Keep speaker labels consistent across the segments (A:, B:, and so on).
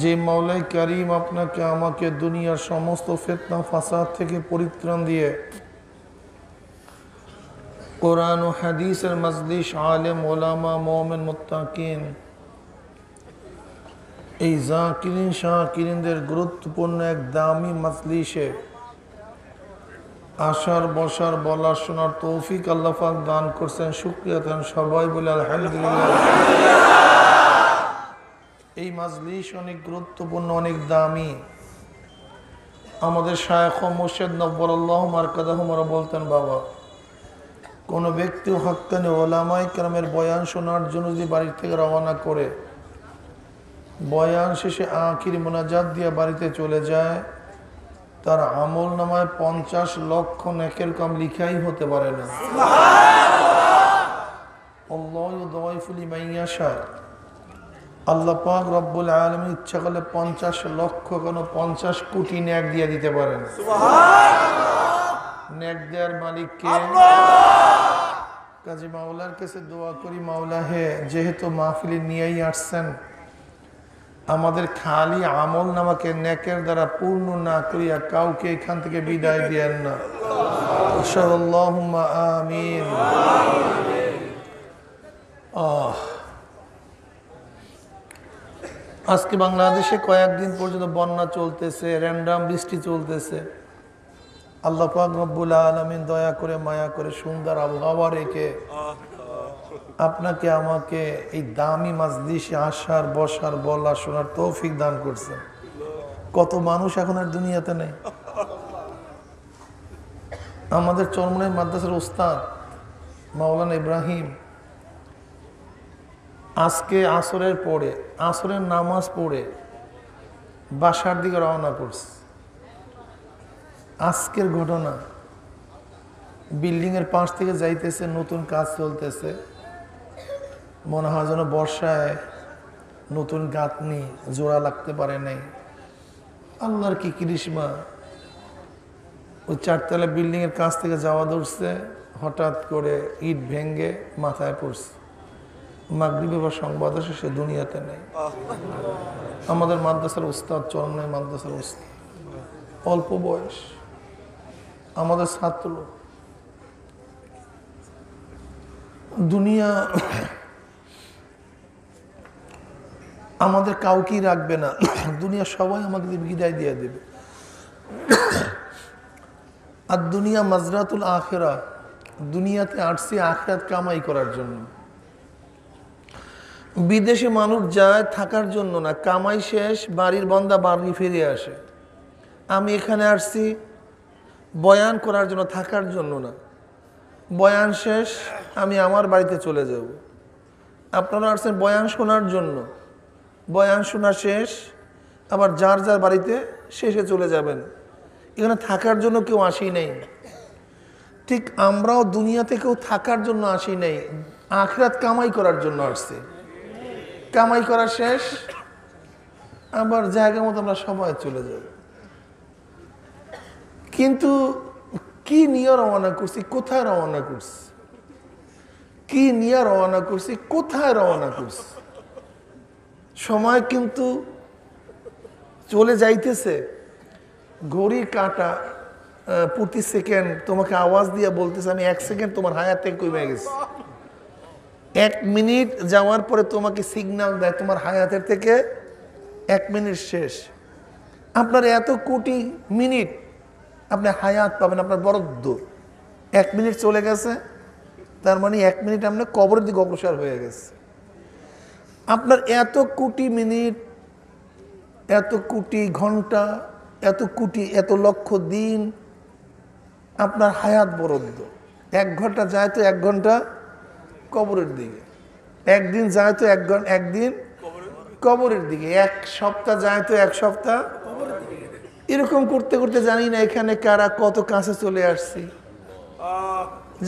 A: যে মাওলাই করিম আপনাকে আমাকে দুনিয়ার সমস্ত ফেতনা ফাসাদ থেকে পরিত্রাণ দিয়ে কোরআন ও হাদিসের মজলিস আলেম ওলামা মোমেন মোত্তাকিন এই জাকিরিন শাহকিরিনদের গুরুত্বপূর্ণ এক দামি মজলিসে আসার বসার বলার শোনার তৌফিক আল্লাফাক দান করছেন শুক্রিয়া তেন সবাই বলে আলহামদুলিল্লাহ এই মাজলিস অনেক গুরুত্বপূর্ণ অনেক দামি আমাদের শায়খ মোর্শেদ নব্বর আল্লাহ মার্কাদাহমারা বলতেন বাবা কোনো ব্যক্তি হাক্তানি ওলামাই কেরামের বয়ান শোনার জন্য যদি বাড়ির থেকে রওনা করে বয়ান শেষে আখির মোনাজাত দিয়ে বাড়িতে চলে যায় তার আমল নামায় পঞ্চাশ লক্ষ নেকের কম লিখাই হতে পারে না অল্লাহ দয়ফুলি মাইয়া শায় আল্লাহ পাক রব্বুল আলমী ইচ্ছা করলে পঞ্চাশ লক্ষ কোনো পঞ্চাশ কোটি ন্যাক দিয়ে দিতে পারেন ন্যাক দেওয়ার মালিককে কাজী মাওলার কাছে দোয়া করি মাওলা হে যেহেতু মাহফিলে নিয়েই আসছেন আমাদের খালি আমল নামাকে নেকের দ্বারা পূর্ণ না করিয়া কাউকে এখান থেকে বিদায় দিয়েন না আমিন আহ আজকে বাংলাদেশে কয়েকদিন পর্যন্ত বন্যা চলতেছে র্যান্ডাম বৃষ্টি চলতেছে আল্লাহ রব্বুল আলমিন দয়া করে মায়া করে সুন্দর আবহাওয়া রেখে আপনাকে আমাকে এই দামি মাজলিসে আসার বসার বলা শোনার তৌফিক দান করছে কত মানুষ এখন আর দুনিয়াতে নেই আমাদের চরমনের মাদ্রাসার উস্তাদ মাওলানা ইব্রাহিম আজকে আসরের পরে আসরের নামাজ পড়ে বাসার দিকে রওনা করছি আজকের ঘটনা বিল্ডিংয়ের পাশ থেকে যাইতেছে নতুন কাজ চলতেছে মনে হয় যেন বর্ষায় নতুন গাঁথনি জোড়া লাগতে পারে নাই আল্লাহর কি কৃষ্মা ওই চারতলা বিল্ডিংয়ের কাছ থেকে যাওয়া ধরছে হঠাৎ করে ইট ভেঙ্গে মাথায় পড়ছে মাগরীবে বা সংবাদ আসে সে দুনিয়াতে নেই আমাদের মাদ্রাসার উস্তাদ চরণে মাদ্রাসার উস্তাদ অল্প বয়স আমাদের ছাত্র দুনিয়া আমাদের কাউকেই রাখবে না দুনিয়া সবাই আমাকে বিদায় দিয়ে দেবে আর দুনিয়া মাজরাতুল আখেরা দুনিয়াতে আসছি আখেরাত কামাই করার জন্য বিদেশে মানুষ যায় থাকার জন্য না কামাই শেষ বাড়ির বন্দা বাড়ি ফিরে আসে আমি এখানে আসছি বয়ান করার জন্য থাকার জন্য না বয়ান শেষ আমি আমার বাড়িতে চলে যাব আপনারা আসছেন বয়ান শোনার জন্য বয়ান শোনা শেষ আবার যার যার বাড়িতে শেষে চলে যাবেন এখানে থাকার জন্য কেউ আসি নেই ঠিক আমরাও দুনিয়াতে কেউ থাকার জন্য আসি নেই আখরাত কামাই করার জন্য আসছি কামাই করা শেষ আবার জায়গা মতো আমরা সবাই চলে যাই কিন্তু কি নিয়ে রওনা করছি কোথায় রওনা করছি কি নিয়ে রওনা করছি কোথায় রওনা করছি সময় কিন্তু চলে যাইতেছে ঘড়ি কাটা প্রতি সেকেন্ড তোমাকে আওয়াজ দিয়ে বলতেছে আমি এক সেকেন্ড তোমার হায়াতে কমে গেছি এক মিনিট যাওয়ার পরে তোমাকে সিগনাল দেয় তোমার হায়াতের থেকে এক মিনিট শেষ আপনার এত কোটি মিনিট আপনি হায়াত পাবেন আপনার বরাদ্দ এক মিনিট চলে গেছে তার মানে এক মিনিট আপনি কবরের দিকে অগ্রসর হয়ে গেছে আপনার এত কোটি মিনিট এত কোটি ঘন্টা এত কোটি এত লক্ষ দিন আপনার হায়াত বরাদ্দ এক ঘন্টা যায় তো এক ঘন্টা কবরের দিকে একদিন যায় তো এক একদিন কবরের দিকে এক সপ্তাহ যায় তো এক সপ্তাহ এরকম করতে করতে জানি না এখানে কারা কত কাছে চলে আসছি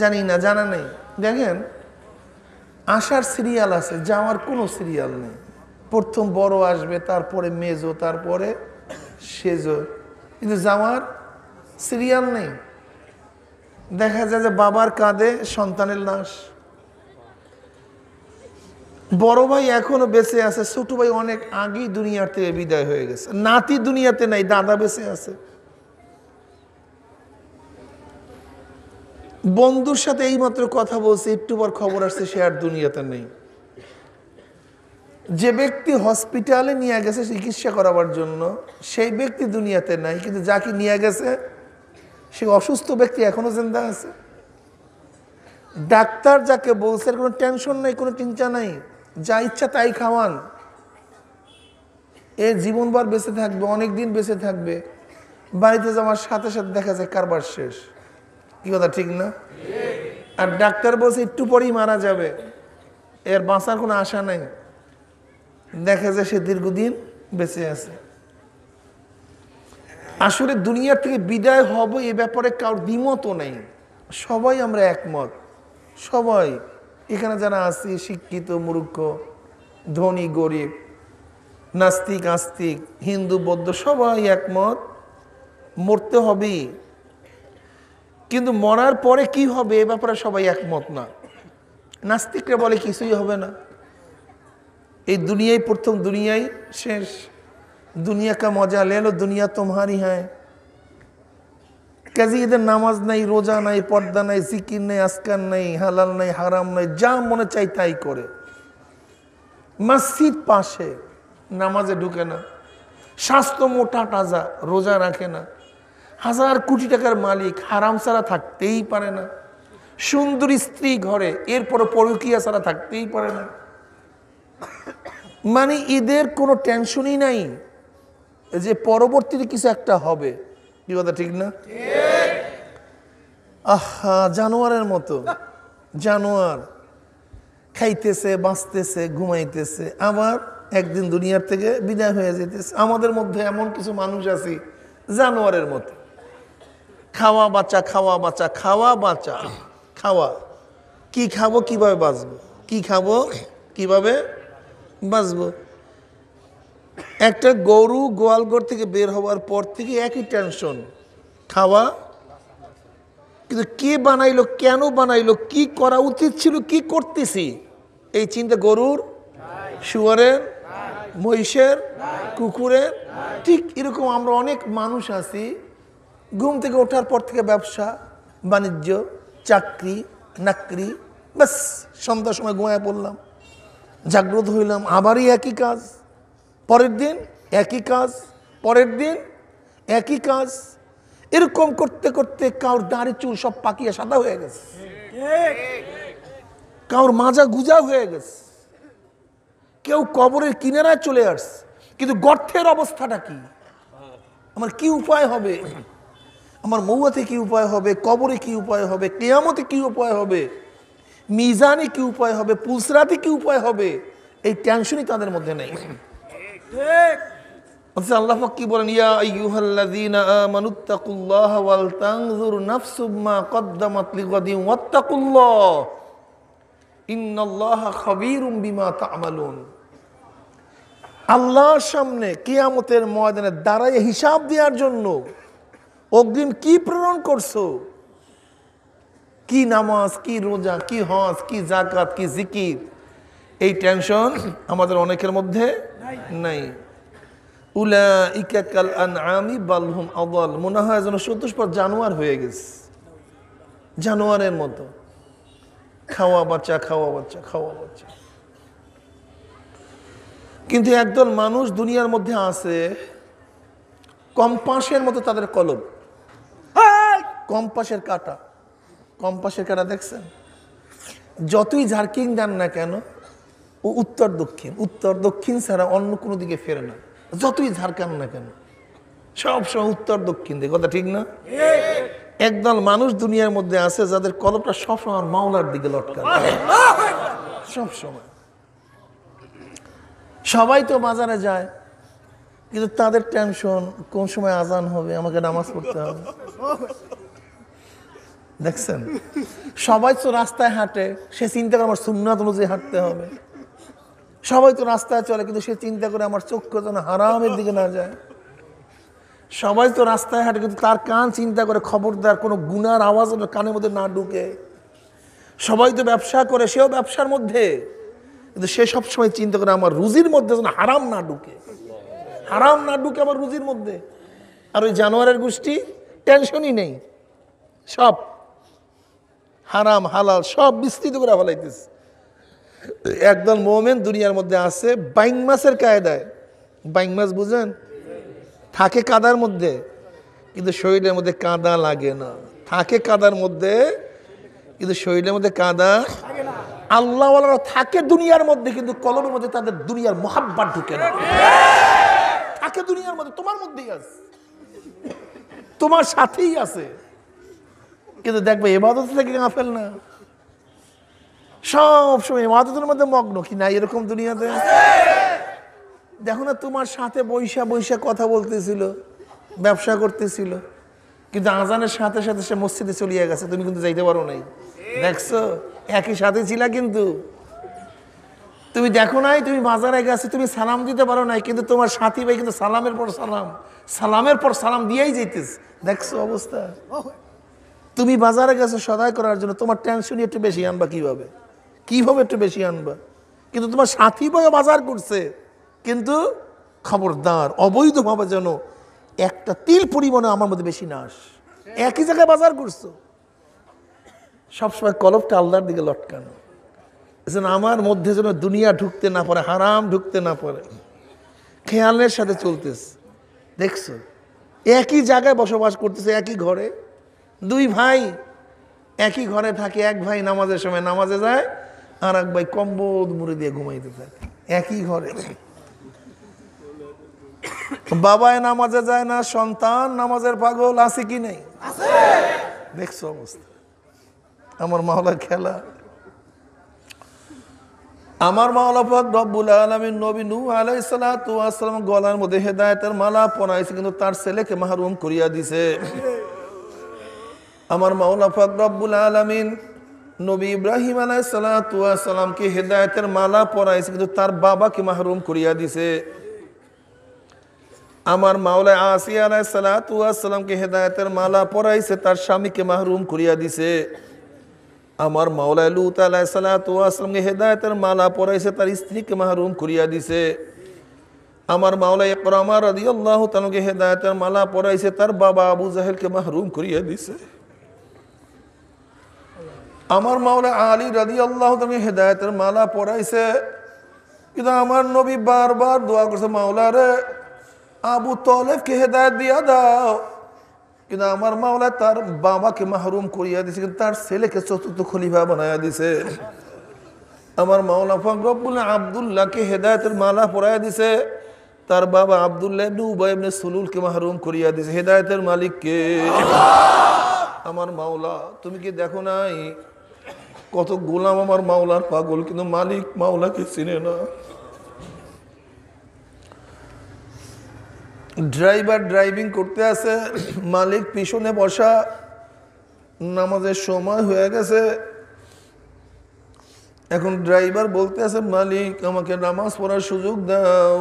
A: জানি না জানা নেই দেখেন আসার সিরিয়াল আছে যাওয়ার কোনো সিরিয়াল নেই প্রথম বড় আসবে তারপরে মেজো তারপরে সেজো কিন্তু যাওয়ার সিরিয়াল নেই দেখা যায় যে বাবার কাঁধে সন্তানের লাশ বড় ভাই এখনো বেঁচে আছে ছোট ভাই অনেক আগেই দুনিয়ার থেকে বিদায় হয়ে গেছে নাতি দুনিয়াতে নাই দাদা বেঁচে আছে বন্ধুর সাথে এইমাত্র কথা বলছে একটু পর খবর আসছে সে আর দুনিয়াতে নেই যে ব্যক্তি হসপিটালে নিয়ে গেছে চিকিৎসা করাবার জন্য সেই ব্যক্তি দুনিয়াতে নাই কিন্তু যাকে নিয়ে গেছে সে অসুস্থ ব্যক্তি এখনও জেন্দা আছে ডাক্তার যাকে বলছে কোনো টেনশন নাই কোনো চিন্তা নাই যা ইচ্ছা তাই খাওয়ান এ জীবনবার বেঁচে থাকবে অনেক দিন বেঁচে থাকবে বাড়িতে যাওয়ার সাথে সাথে দেখা যায় কারবার শেষ কি কথা ঠিক না আর ডাক্তার বলছে একটু পরেই মারা যাবে এর বাঁচার কোনো আশা নাই দেখা যায় সে দীর্ঘদিন বেঁচে আছে আসলে দুনিয়ার থেকে বিদায় হব এ ব্যাপারে কারোর দ্বিমতও নেই সবাই আমরা একমত সবাই এখানে যারা আছি শিক্ষিত মূর্খ ধনী গরিব নাস্তিক আস্তিক হিন্দু বৌদ্ধ সবাই একমত মরতে হবে কিন্তু মরার পরে কি হবে এ ব্যাপারে সবাই একমত না নাস্তিকরা বলে কিছুই হবে না এই দুনিয়াই প্রথম দুনিয়াই শেষ দুনিয়া মজা লেলো দুনিয়া তোমারই হয় কাজে এদের নামাজ নাই রোজা নাই পর্দা নাই সিকির নাই আসকার নাই হালাল নাই হারাম নাই যা মনে চাই তাই করে মসজিদ পাশে নামাজে ঢুকে না স্বাস্থ্য মোটা টাজা রোজা রাখে না হাজার কোটি টাকার মালিক হারাম ছাড়া থাকতেই পারে না সুন্দর স্ত্রী ঘরে এরপরে পরকিয়া ছাড়া থাকতেই পারে না মানে এদের কোনো টেনশনই নাই যে পরবর্তীতে কিছু একটা হবে কি কথা ঠিক না আহা জানোয়ারের মতো জানোয়ার খাইতেছে বাঁচতেছে ঘুমাইতেছে আবার একদিন দুনিয়ার থেকে বিদায় হয়ে যেতেছে আমাদের মধ্যে এমন কিছু মানুষ আছে জানোয়ারের মতো খাওয়া বাঁচা খাওয়া বাঁচা খাওয়া বাঁচা খাওয়া কি খাবো কিভাবে বাঁচবো কি খাবো কিভাবে বাঁচবো একটা গরু গোয়ালঘর থেকে বের হওয়ার পর থেকে একই টেনশন খাওয়া কিন্তু কে বানাইলো কেন বানাইলো কি করা উচিত ছিল কি করতেছি এই চিন্তা গরুর শুয়ারের মহিষের কুকুরের ঠিক এরকম আমরা অনেক মানুষ আছি ঘুম থেকে ওঠার পর থেকে ব্যবসা বাণিজ্য চাকরি নাকরি ব্যাস সন্ধ্যার সময় ঘুমায় পড়লাম জাগ্রত হইলাম আবারই একই কাজ পরের দিন একই কাজ পরের দিন একই কাজ এরকম করতে করতে কাউর দাঁড়ি চুল সব পাকিয়ে সাদা হয়ে গেছে কাউর মাজা গুজা হয়ে গেছে কেউ কবরের কিনারায় চলে আসছে কিন্তু গর্থের অবস্থাটা কি আমার কি উপায় হবে আমার মৌয়াতে কি উপায় হবে কবরে কি উপায় হবে কেয়ামতে কি উপায় হবে মিজানে কি উপায় হবে পুলসরাতে কি উপায় হবে এই টেনশনই তাদের মধ্যে নেই ঠিক আচ্ছা আল্লাহ কি বলেন ইয়া আইয়ুহাল্লাযীনা আমানুত্তাকুল্লাহ ওয়াল তানজুর নাফসুম মা কদ্দামাত লিগাদিন ওয়াত্তাকুল্লাহ ইন্নাল্লাহা খাবীরুম বিমা তা'মালুন আল্লাহর সামনে কিয়ামতের ময়দানে দাঁড়ায় হিসাব দেওয়ার জন্য অগ্রিম কি প্রেরণ করছো কি নামাজ কি রোজা কি হজ কি জাকাত কি জিকির এই টেনশন আমাদের অনেকের মধ্যে নাই উলা আমি বালহুম আদল মনে হয় যেন পর জানোয়ার হয়ে গেছে জানোয়ারের মতো খাওয়া বাচ্চা খাওয়া বাচ্চা খাওয়া বাচ্চা কিন্তু একদল মানুষ দুনিয়ার মধ্যে আছে কম্পাসের মতো তাদের কলম কম্পাসের কাটা কম্পাসের কাটা দেখছেন যতই ঝাড়কিং দেন না কেন ও উত্তর দক্ষিণ উত্তর দক্ষিণ ছাড়া অন্য কোনো দিকে ফেরে না যতই ঝাড়কান না কেন সবসময় উত্তর দক্ষিণ দিকে কথা ঠিক না একদল মানুষ দুনিয়ার মধ্যে আছে যাদের কলপটা সবসময় মাওলার দিকে লটকা সবসময় সবাই তো বাজারে যায় কিন্তু তাদের টেনশন কোন সময় আজান হবে আমাকে নামাজ পড়তে হবে দেখছেন সবাই তো রাস্তায় হাঁটে সে চিন্তা করে আমার সুন্নাত অনুযায়ী হাঁটতে হবে সবাই তো রাস্তায় চলে কিন্তু সে চিন্তা করে আমার চক্ষু যেন হারামের দিকে না যায় সবাই তো রাস্তায় হাঁটে কিন্তু তার কান চিন্তা করে খবরদার কোনো গুনার আওয়াজ কানের মধ্যে না ঢুকে সবাই তো ব্যবসা করে সেও ব্যবসার মধ্যে কিন্তু সে সবসময় চিন্তা করে আমার রুজির মধ্যে যেন হারাম না ঢুকে হারাম না ঢুকে আমার রুজির মধ্যে আর ওই জানোয়ারের গোষ্ঠী টেনশনই নেই সব হারাম হালাল সব বিস্তৃত করে ফেলাইতেছে একদল মোমেন দুনিয়ার মধ্যে আছে বাইং মাছের কায়দায় বাইং মাছ বুঝেন থাকে কাদার মধ্যে কিন্তু শরীরের মধ্যে কাদা লাগে না থাকে কাদার মধ্যে কিন্তু শরীরের মধ্যে কাদা আল্লাহ থাকে দুনিয়ার মধ্যে কিন্তু কলমের মধ্যে তাদের দুনিয়ার মহাব্বার ঢুকে না থাকে দুনিয়ার মধ্যে তোমার মধ্যেই আছে তোমার সাথেই আছে কিন্তু দেখবে এবাদত থেকে গাফেল না সব সময় ইবাদতের মধ্যে মগ্ন কি না এরকম দুনিয়াতে দেখো না তোমার সাথে বৈশা বৈশা কথা বলতেছিল ব্যবসা করতেছিল কিন্তু আজানের সাথে সাথে সে মসজিদে চলিয়ে গেছে তুমি কিন্তু যাইতে পারো নাই দেখছো একই সাথে ছিলা কিন্তু তুমি দেখো নাই তুমি বাজারে গেছো তুমি সালাম দিতে পারো নাই কিন্তু তোমার সাথী ভাই কিন্তু সালামের পর সালাম সালামের পর সালাম দিয়েই যেতিস দেখছো অবস্থা তুমি বাজারে গেছো সদায় করার জন্য তোমার টেনশন একটু বেশি আনবা কীভাবে কীভাবে একটু বেশি আনবা কিন্তু তোমার সাথী বয়ে বাজার করছে কিন্তু খবরদার অবৈধভাবে যেন একটা তিল পরিমাণে আমার মধ্যে বেশি না আস একই জায়গায় বাজার করছো সবসময় কলপটা আল্লাহর দিকে লটকানো যেন আমার মধ্যে যেন দুনিয়া ঢুকতে না পারে হারাম ঢুকতে না পারে খেয়ালের সাথে চলতেছে দেখছো একই জায়গায় বসবাস করতেছে একই ঘরে দুই ভাই একই ঘরে থাকে এক ভাই নামাজের সময় নামাজে যায় আর এক ভাই কম্বল মুড়ে দিয়ে ঘুমাইতে থাকে একই ঘরে বাবায় নামাজে যায় না সন্তান নামাজের পাগল আছে কি নেই দেখছো অবস্থা আমার মাওলা খেলা আমার মাওলাফাক রব্বুল আলমীর নবী নু আলাই সালাম গলার মধ্যে হেদায়তের মালা পরাইছে কিন্তু তার ছেলেকে মাহরুম করিয়া দিছে আমার মাওলাফাক রব্বুল আলমিন নবী ইব্রাহিম আলাইহিসসালাতু ওয়াসসালাম কে হেদায়েতের মালা পরাইছে কিন্তু তার বাবা কে மஹরুম করিয়া দিছে আমার মাওলা আসিয়া আলাইহিসসালাতু ওয়াসসালাম কে হেদায়েতের মালা পরাইছে তার স্বামী কে மஹরুম করিয়া দিছে আমার মাওলা লুত আলাইহিসসালাতু ওয়াসসালাম কে হেদায়েতের মালা পরাইছে তার স্ত্রী কে மஹরুম করিয়া দিছে আমার মাওলা ইব্রাহিম রাদিয়াল্লাহু তাআলা কে হেদায়েতের মালা পরাইছে তার বাবা আবু জাহল কে மஹরুম করিয়া দিছে আমার মাওলানা আলী রাদিয়াল্লাহু তাআলা হেদায়েতের মালা পরাইছে কিনা আমার নবী বারবার দোয়া করছে মাওলানা রে আবু তালেবকে হেদায়েত দিয়া দাও কিনা আমার মাওলানা তার বাবাকে محرুম করিয়া দিয়েছে কিনা তার ছেলে কে শতত খলিফা বানাইয়া দিয়েছে আমার মাওলানা ফাগ রব্বুল আব্দুল্লাহকে হেদায়েতের মালা পরাইয়া দিয়েছে তার বাবা আব্দুল্লাহ নুবা ইবনে সুলুলকে محرুম করিয়া দিয়েছে হেদায়েতের মালিক কে আল্লাহ আমার মাওলানা তুমি কি দেখো নাই কত গোলাম আমার মাওলার পাগল কিন্তু মালিক মাওলাকে চিনে না ড্রাইভার ড্রাইভিং করতে আছে মালিক পিছনে বসা নামাজের সময় হয়ে গেছে এখন ড্রাইভার বলতে আছে মালিক আমাকে নামাজ পড়ার সুযোগ দাও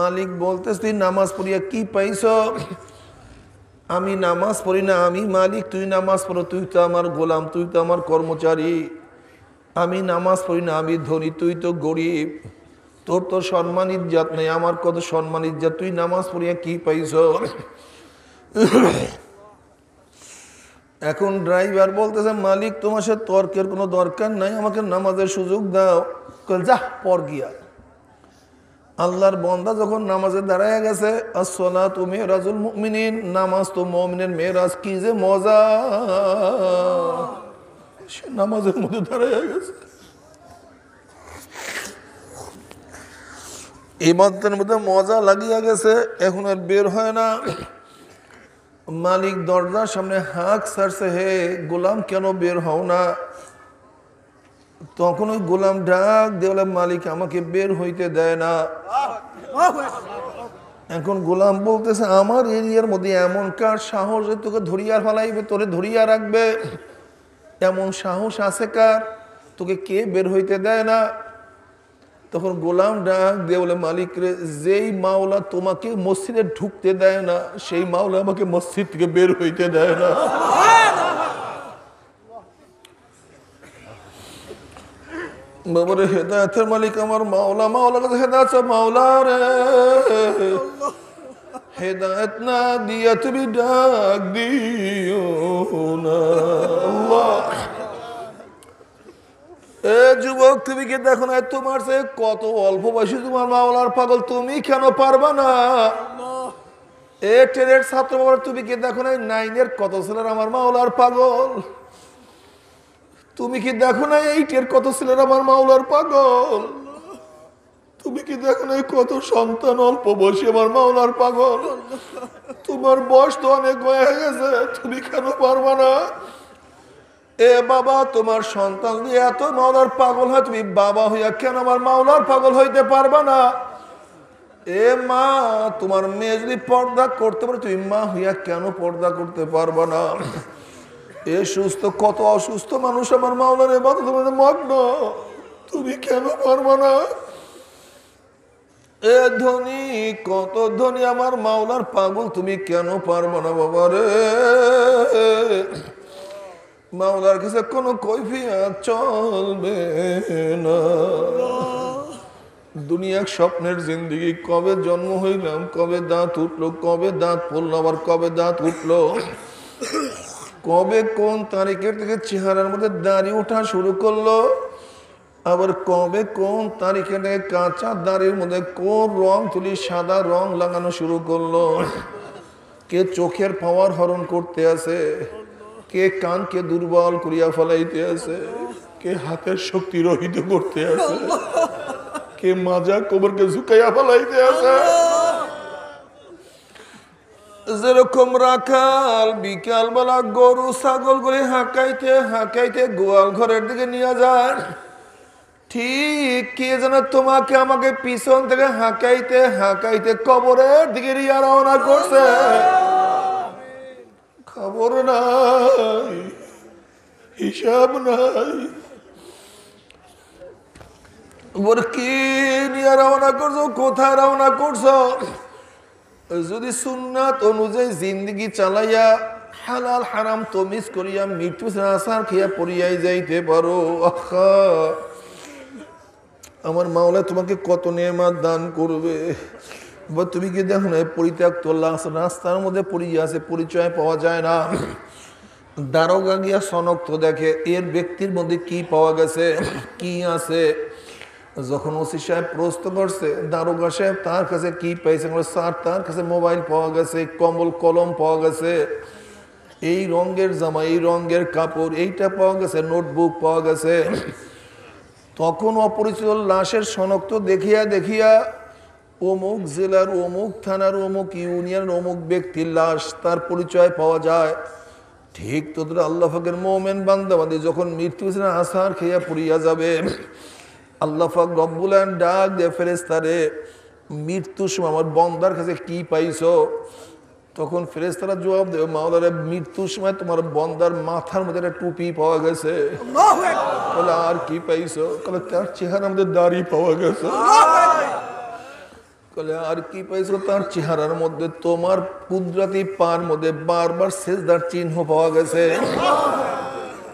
A: মালিক বলতেছি নামাজ পড়িয়া কি পাইছ আমি নামাজ পড়ি না আমি মালিক তুই নামাজ পড়ো তুই তো আমার গোলাম তুই তো আমার কর্মচারী আমি নামাজ পড়ি না আমি ধনী তুই তো গরিব তোর তো সম্মান ইজ্জাত নেই আমার কত সম্মান ইজ্জাত তুই নামাজ পড়িয়া কি পাইছ এখন ড্রাইভার বলতেছে মালিক তোমার সে তর্কের কোনো দরকার নাই আমাকে নামাজের সুযোগ দাও যা পর গিয়া আল্লাহর বন্দা যখন নামাজে দাঁড়ায় গেছে আসলা তুমি রাজুল মুমিনিন নামাজ তো মমিনের মেয়েরাজ কি যে মজা সে নামাজের মধ্যে দাঁড়ায় গেছে এই মধ্যে মজা লাগিয়া গেছে এখন আর বের হয় না মালিক দরজার সামনে হাঁক সারছে হে গোলাম কেন বের হও না তখন ওই গোলাম ডাক দেওয়ালাম মালিক আমাকে বের হইতে দেয় না এখন গোলাম বলতেছে আমার এরিয়ার মধ্যে এমন কার সাহস তোকে ধরিয়া ফেলাইবে তোরে ধরিয়া রাখবে এমন সাহস আছে কার তোকে কে বের হইতে দেয় না তখন গোলাম ডাক দেওয়ালে মালিক রে যেই মাওলা তোমাকে মসজিদে ঢুকতে দেয় না সেই মাওলা আমাকে মসজিদ থেকে বের হইতে দেয় না বাবারে হেদায়তের মালিক আমার মাওলা মাওলা কাছে হেদায়ত চাও মাওলা রে হেদায়ত না দিয়া তুমি ডাক দিও না এ যুবক তুমি কি দেখো না তোমার সে কত অল্প বয়সী তোমার মাওলার পাগল তুমি কেন পারবা না এ টেনের ছাত্র তুমি কি দেখো না নাইনের কত ছেলের আমার মাওলার পাগল তুমি কি দেখো না এইটের কত ছেলের আমার মাওলার পাগল তুমি কি দেখো না কত সন্তান অল্প বয়সী আমার মাওলার পাগল তোমার বয়স তো অনেক হয়ে গেছে তুমি কেন পারবা না এ বাবা তোমার সন্তান দিয়ে এত মাওলার পাগল হয় তুমি বাবা হইয়া কেন আমার মাওলার পাগল হইতে পারবা না এ মা তোমার মেয়ে যদি পর্দা করতে পারে তুমি মা হইয়া কেন পর্দা করতে পারবা না এ সুস্থ কত অসুস্থ মানুষ আমার মাওলার এবাদত মগ্ন তুমি কেন পারবো না এ ধনী কত ধনী আমার মাওলার পাগল তুমি কেন পারবো না বাবা রে মাওলার কাছে কোনো কৈফিয়া চলবে না দুনিয়া স্বপ্নের জিন্দিগি কবে জন্ম হইলাম কবে দাঁত উঠলো কবে দাঁত পড়লো আবার কবে দাঁত উঠলো কবে কোন তারিখের থেকে চেহারার মধ্যে দাঁড়িয়ে ওঠা শুরু করলো আবার কবে কোন তারিখে কাঁচা দাঁড়ির মধ্যে কোন রং তুলি সাদা রং লাগানো শুরু করলো কে চোখের পাওয়ার হরণ করতে আছে কে কানকে দুর্বল করিয়া ফলাইতে আছে কে হাতের শক্তি রহিত করতে আছে কে মাজা কোবরকে ঝুঁকাইয়া ফলাইতে আছে যেরকম রাখাল বিকালবেলা গরু ছাগল গুলি হাঁকাইতে হাঁকাইতে গোয়াল ঘরের দিকে নিয়ে যায় ঠিক কে যেন তোমাকে আমাকে পিছন থেকে হাঁকাইতে হাঁকাইতে কবরের দিকে রিয়া রওনা করছে খবর নাই হিসাব নাই কি নিয়ে রওনা করছো কোথায় রওনা করছো যদি সুন্নাত অনুযায়ী জিন্দগি চালাইয়া হালাল হারাম তমিজ করিয়া মৃত্যু আসার খেয়া পড়িয়াই যাইতে পারো আমার মাওলা তোমাকে কত নেমার দান করবে বা তুমি কি দেখো না পরিত্যক্ত রাস্তার মধ্যে পড়িয়া আছে পরিচয় পাওয়া যায় না দারোগা গিয়া সনক্ত দেখে এর ব্যক্তির মধ্যে কি পাওয়া গেছে কি আছে যখন ওসি সাহেব প্রশ্ন করছে দারোগা সাহেব তার কাছে কি পাইছে স্যার তার কাছে মোবাইল পাওয়া গেছে কম্বল কলম পাওয়া গেছে এই রঙের জামা এই রঙের কাপড় এইটা পাওয়া গেছে নোটবুক পাওয়া গেছে তখন অপরিচিত লাশের শনাক্ত দেখিয়া দেখিয়া অমুক জেলার অমুক থানার অমুক ইউনিয়নের অমুক ব্যক্তির লাশ তার পরিচয় পাওয়া যায় ঠিক তোদের আল্লাহের মোমেন বান্দাবাদি মানে যখন মৃত্যু হাসার খেয়া পড়িয়া যাবে আল্লাহাক রব্বুলান ডাক দিয়ে ফেরেস্তারে মৃত্যুর সময় আমার বন্দার কাছে কি পাইছ তখন ফেরেস্তারা জবাব দেবে মাওলার মৃত্যুর সময় তোমার বন্দার মাথার মধ্যে একটা টুপি পাওয়া গেছে বলে আর কি পাইছ কলে তার চেহারা মধ্যে দাড়ি পাওয়া গেছে আর কি পাইছো তার চেহারার মধ্যে তোমার কুদরাতি পার মধ্যে বারবার শেষদার চিহ্ন পাওয়া গেছে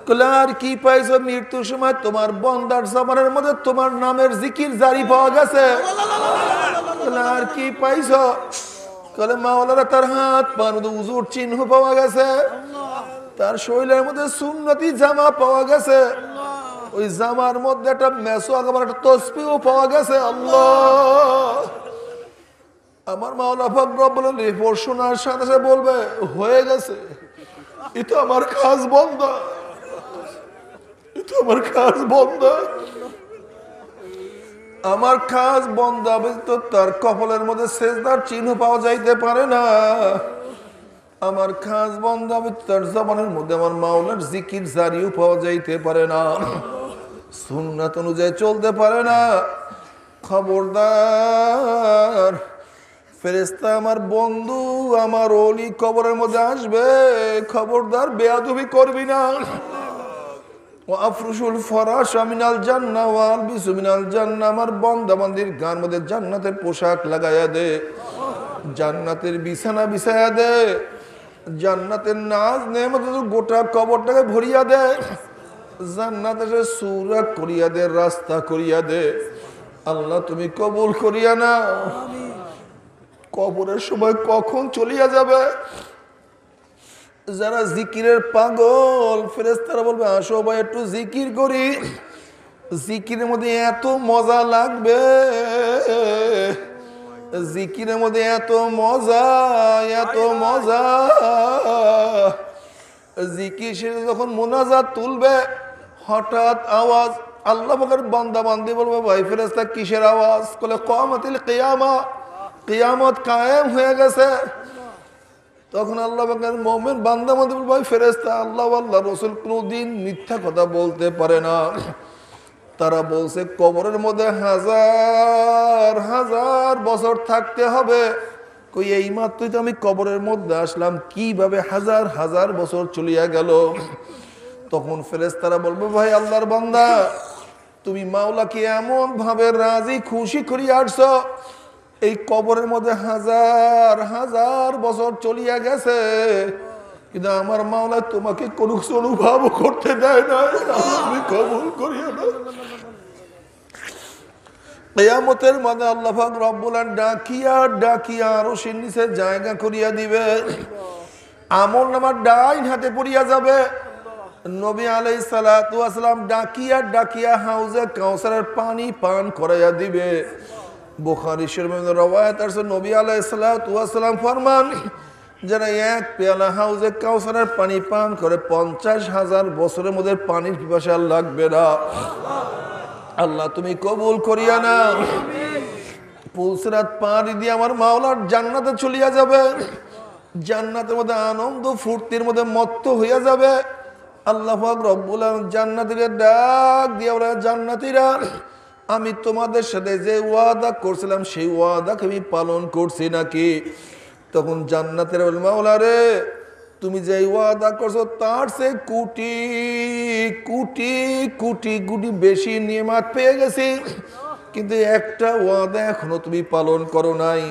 A: কলে কি পাইছো মৃত্যুর সময় তোমার বন্দার জমানের মধ্যে তোমার নামের জিকির জারি পাওয়া গেছে আর কি পাইছো কলে মাওলারা তার হাত পার উজুর চিহ্ন পাওয়া গেছে তার শরীরের মধ্যে সুন্নতি জামা পাওয়া গেছে ওই জামার মধ্যে একটা মেসো আবার একটা তসপিও পাওয়া গেছে আল্লাহ আমার মাওলা ফাকরা বলেন এই পড়শোনার সাথে সাথে বলবে হয়ে গেছে এটা আমার কাজ বন্ধ তোমার কাজ বন্ধ আমার কাজ বন্ধ হবে তো তার কপালের মধ্যে শেষদার চিহ্ন পাওয়া যাইতে পারে না আমার কাজ বন্ধ হবে তার জবানের মধ্যে আমার মাওলার জিকির জারিও পাওয়া যাইতে পারে না সুন্নাত অনুযায়ী চলতে পারে না খবরদার ফেরেস্তা আমার বন্ধু আমার অলি কবরের মধ্যে আসবে খবরদার বেয়াদুবি করবি না ফরাস আমার বন্দাবান্দির গান মধ্যে জান্নাতের পোশাক লাগাইয়া দে জান্নাতের বিছানা বিছাইয়া দে জান্নাতের নাচ নেমত গোটা কবরটাকে ভরিয়া দে করিয়া দে রাস্তা করিয়া দে আল্লাহ তুমি কবুল করিয়া না কবরের সময় কখন চলিয়া যাবে যারা জিকিরের পাগল ফেরেস্তারা বলবে আসো ভাই একটু জিকির করি জিকিরের মধ্যে এত মজা লাগবে জিকিরের মধ্যে এত মজা এত মজা জিকির সেটা যখন মোনাজাত তুলবে হঠাৎ আওয়াজ আল্লাহ বকের বান্দা বান্দি বলবে ভাই ফেরেস্তা কিসের আওয়াজ বলে কমাতিল কেয়ামা কেয়ামত কায়েম হয়ে গেছে তখন আল্লাহ মোহাম্মদ বান্দা মধ্যে ভাই ফেরেস্তা আল্লাহ আল্লাহ রসুল কোনো দিন মিথ্যা কথা বলতে পারে না তারা বলছে কবরের মধ্যে হাজার হাজার বছর থাকতে হবে কই এই মাত্রই তো আমি কবরের মধ্যে আসলাম কিভাবে হাজার হাজার বছর চলিয়া গেল তখন ফেরেস তারা বলবে ভাই আল্লাহর বান্দা তুমি মাওলাকে এমন ভাবে রাজি খুশি করিয়া আসছ এই কবরের মধ্যে হাজার হাজার বছর চলিয়া গেছে কিন্তু আমার মামলায় তোমাকে কোন অনুভব করতে দেয় না তুমি কবুল করিও না কেয়ামতের মাঝে আল্লাহাক রব্বুলার ডাকিয়া ডাকিয়া আরো সির জায়গা করিয়া দিবে আমল নামার ডাইন হাতে পড়িয়া যাবে নবী আলাই সালাম ডাকিয়া ডাকিয়া হাউজে কাউসারের পানি পান করাইয়া দিবে বুখারি মধ্যে রবায়াত আছে নবী আলাইসালাম ফরমান যারা এক পেয়ালা হাউজে কাউসারের পানি পান করে পঞ্চাশ হাজার বছরের মধ্যে পানির পিপাসা লাগবে না আল্লাহ তুমি কবুল করিয়া না পুলসরাত পানি দিয়ে আমার মাওলার জান্নাতে চলিয়া যাবে জান্নাতের মধ্যে আনন্দ ফুর্তির মধ্যে মত্ত হইয়া যাবে আল্লাহ রব্বুল জান্নাতিকে ডাক দিয়া ওরা জান্নাতিরা আমি তোমাদের সাথে যে ওয়াদা করছিলাম সেই ওয়াদাকে আমি পালন করছি নাকি তখন জান্নাতের মাওলা রে তুমি যে ওয়াদা করছো তার সে কুটি কুটি কুটি কুটি বেশি নিয়ামাত পেয়ে গেছি কিন্তু একটা ওয়াদা এখনো তুমি পালন করো নাই